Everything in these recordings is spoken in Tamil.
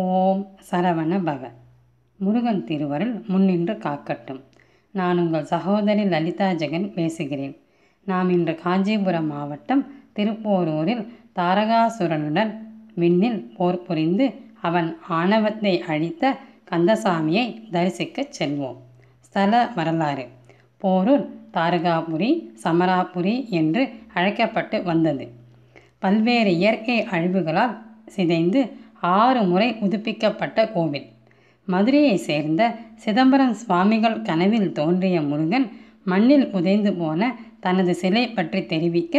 ஓம் சரவண பவ முருகன் திருவருள் முன்னின்று காக்கட்டும் நான் உங்கள் சகோதரி லலிதா ஜெகன் பேசுகிறேன் நாம் இன்று காஞ்சிபுரம் மாவட்டம் திருப்போரூரில் தாரகாசுரனுடன் விண்ணில் போர் புரிந்து அவன் ஆணவத்தை அழித்த கந்தசாமியை தரிசிக்கச் செல்வோம் ஸ்தல வரலாறு போரூர் தாரகாபுரி சமராபுரி என்று அழைக்கப்பட்டு வந்தது பல்வேறு இயற்கை அழிவுகளால் சிதைந்து ஆறு முறை புதுப்பிக்கப்பட்ட கோவில் மதுரையை சேர்ந்த சிதம்பரம் சுவாமிகள் கனவில் தோன்றிய முருகன் மண்ணில் உதைந்து போன தனது சிலை பற்றி தெரிவிக்க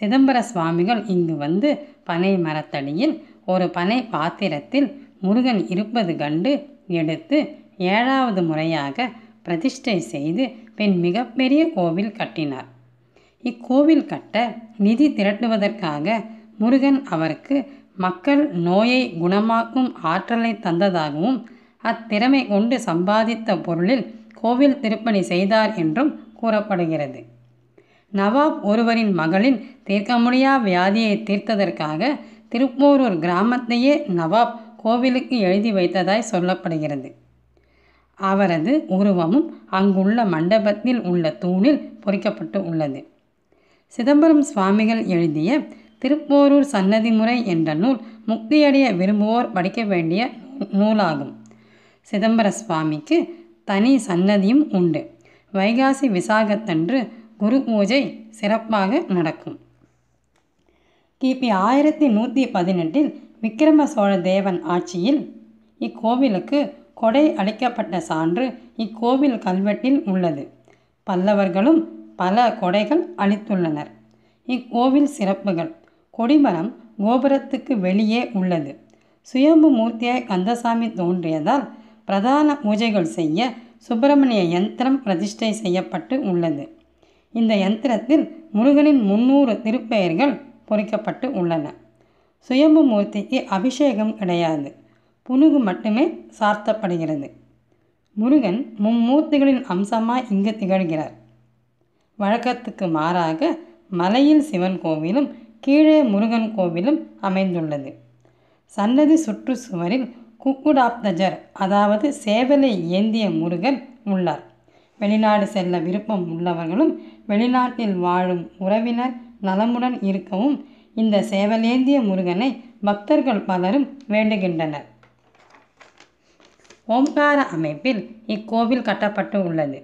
சிதம்பர சுவாமிகள் இங்கு வந்து பனை மரத்தடியில் ஒரு பனை பாத்திரத்தில் முருகன் இருப்பது கண்டு எடுத்து ஏழாவது முறையாக பிரதிஷ்டை செய்து பின் மிகப்பெரிய கோவில் கட்டினார் இக்கோவில் கட்ட நிதி திரட்டுவதற்காக முருகன் அவருக்கு மக்கள் நோயை குணமாக்கும் ஆற்றலை தந்ததாகவும் அத்திறமை கொண்டு சம்பாதித்த பொருளில் கோவில் திருப்பணி செய்தார் என்றும் கூறப்படுகிறது நவாப் ஒருவரின் மகளின் தீர்க்க முடியா வியாதியை தீர்த்ததற்காக திருப்போரூர் கிராமத்தையே நவாப் கோவிலுக்கு எழுதி வைத்ததாய் சொல்லப்படுகிறது அவரது உருவமும் அங்குள்ள மண்டபத்தில் உள்ள தூணில் பொறிக்கப்பட்டு உள்ளது சிதம்பரம் சுவாமிகள் எழுதிய திருப்போரூர் சன்னதி முறை என்ற நூல் முக்தியடைய விரும்புவோர் படிக்க வேண்டிய நூலாகும் சிதம்பர சுவாமிக்கு தனி சன்னதியும் உண்டு வைகாசி விசாகத்தன்று குரு பூஜை சிறப்பாக நடக்கும் கிபி ஆயிரத்தி நூற்றி பதினெட்டில் விக்கிரம சோழ தேவன் ஆட்சியில் இக்கோவிலுக்கு கொடை அளிக்கப்பட்ட சான்று இக்கோவில் கல்வெட்டில் உள்ளது பல்லவர்களும் பல கொடைகள் அளித்துள்ளனர் இக்கோவில் சிறப்புகள் கொடிமரம் கோபுரத்துக்கு வெளியே உள்ளது சுயம்பு மூர்த்தியாய் கந்தசாமி தோன்றியதால் பிரதான பூஜைகள் செய்ய சுப்பிரமணிய யந்திரம் பிரதிஷ்டை செய்யப்பட்டு உள்ளது இந்த யந்திரத்தில் முருகனின் முன்னூறு திருப்பெயர்கள் பொறிக்கப்பட்டு உள்ளன சுயம்பு மூர்த்திக்கு அபிஷேகம் கிடையாது புனுகு மட்டுமே சார்த்தப்படுகிறது முருகன் மும்மூர்த்திகளின் அம்சமாய் இங்கு திகழ்கிறார் வழக்கத்துக்கு மாறாக மலையில் சிவன் கோவிலும் கீழே முருகன் கோவிலும் அமைந்துள்ளது சன்னதி சுற்று சுவரில் குக்குடாப்தஜர் அதாவது சேவலை ஏந்திய முருகன் உள்ளார் வெளிநாடு செல்ல விருப்பம் உள்ளவர்களும் வெளிநாட்டில் வாழும் உறவினர் நலமுடன் இருக்கவும் இந்த சேவலேந்திய முருகனை பக்தர்கள் பலரும் வேண்டுகின்றனர் ஓம்கார அமைப்பில் இக்கோவில் கட்டப்பட்டு உள்ளது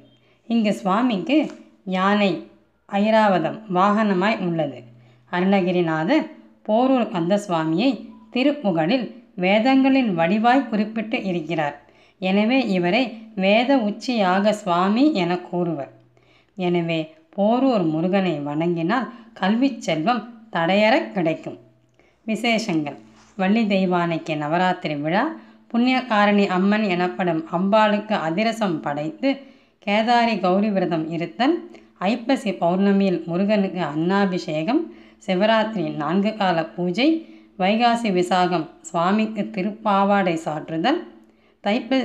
இங்கு சுவாமிக்கு யானை ஐராவதம் வாகனமாய் உள்ளது அருணகிரிநாதர் போரூர் கந்தசுவாமியை திருப்புகழில் வேதங்களின் வடிவாய் குறிப்பிட்டு இருக்கிறார் எனவே இவரை வேத உச்சியாக சுவாமி என கூறுவர் எனவே போரூர் முருகனை வணங்கினால் கல்வி செல்வம் தடையற கிடைக்கும் விசேஷங்கள் வள்ளி தெய்வானைக்கு நவராத்திரி விழா புண்ணியகாரணி அம்மன் எனப்படும் அம்பாளுக்கு அதிரசம் படைத்து கேதாரி கௌரி விரதம் இருத்தல் ஐப்பசி பௌர்ணமியில் முருகனுக்கு அன்னாபிஷேகம் சிவராத்திரியில் நான்கு கால பூஜை வைகாசி விசாகம் சுவாமிக்கு திருப்பாவாடை சாற்றுதல் தைப்ப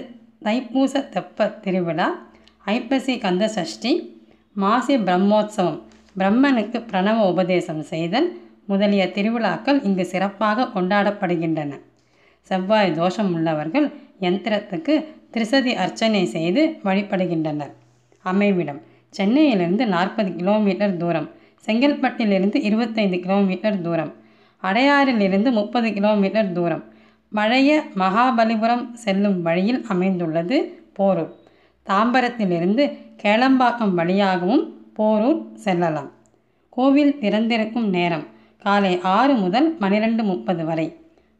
தைப்பூச தெப்ப திருவிழா ஐப்பசி கந்த சஷ்டி மாசி பிரம்மோத்சவம் பிரம்மனுக்கு பிரணவ உபதேசம் செய்தல் முதலிய திருவிழாக்கள் இங்கு சிறப்பாக கொண்டாடப்படுகின்றன செவ்வாய் தோஷம் உள்ளவர்கள் யந்திரத்துக்கு திருசதி அர்ச்சனை செய்து வழிபடுகின்றனர் அமைவிடம் சென்னையிலிருந்து நாற்பது கிலோமீட்டர் தூரம் செங்கல்பட்டிலிருந்து இருபத்தைந்து கிலோமீட்டர் தூரம் அடையாறிலிருந்து முப்பது கிலோமீட்டர் தூரம் பழைய மகாபலிபுரம் செல்லும் வழியில் அமைந்துள்ளது போரூர் தாம்பரத்திலிருந்து கேளம்பாக்கம் வழியாகவும் போரூர் செல்லலாம் கோவில் திறந்திருக்கும் நேரம் காலை ஆறு முதல் பனிரெண்டு முப்பது வரை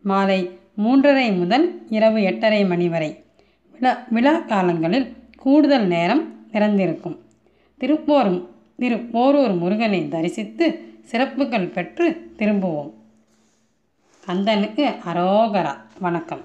மாலை மூன்றரை முதல் இரவு எட்டரை மணி வரை விழா விழா காலங்களில் கூடுதல் நேரம் திறந்திருக்கும் திருப்போரும் திரு போரூர் முருகனை தரிசித்து சிறப்புகள் பெற்று திரும்புவோம் கந்தனுக்கு அரோகரா வணக்கம்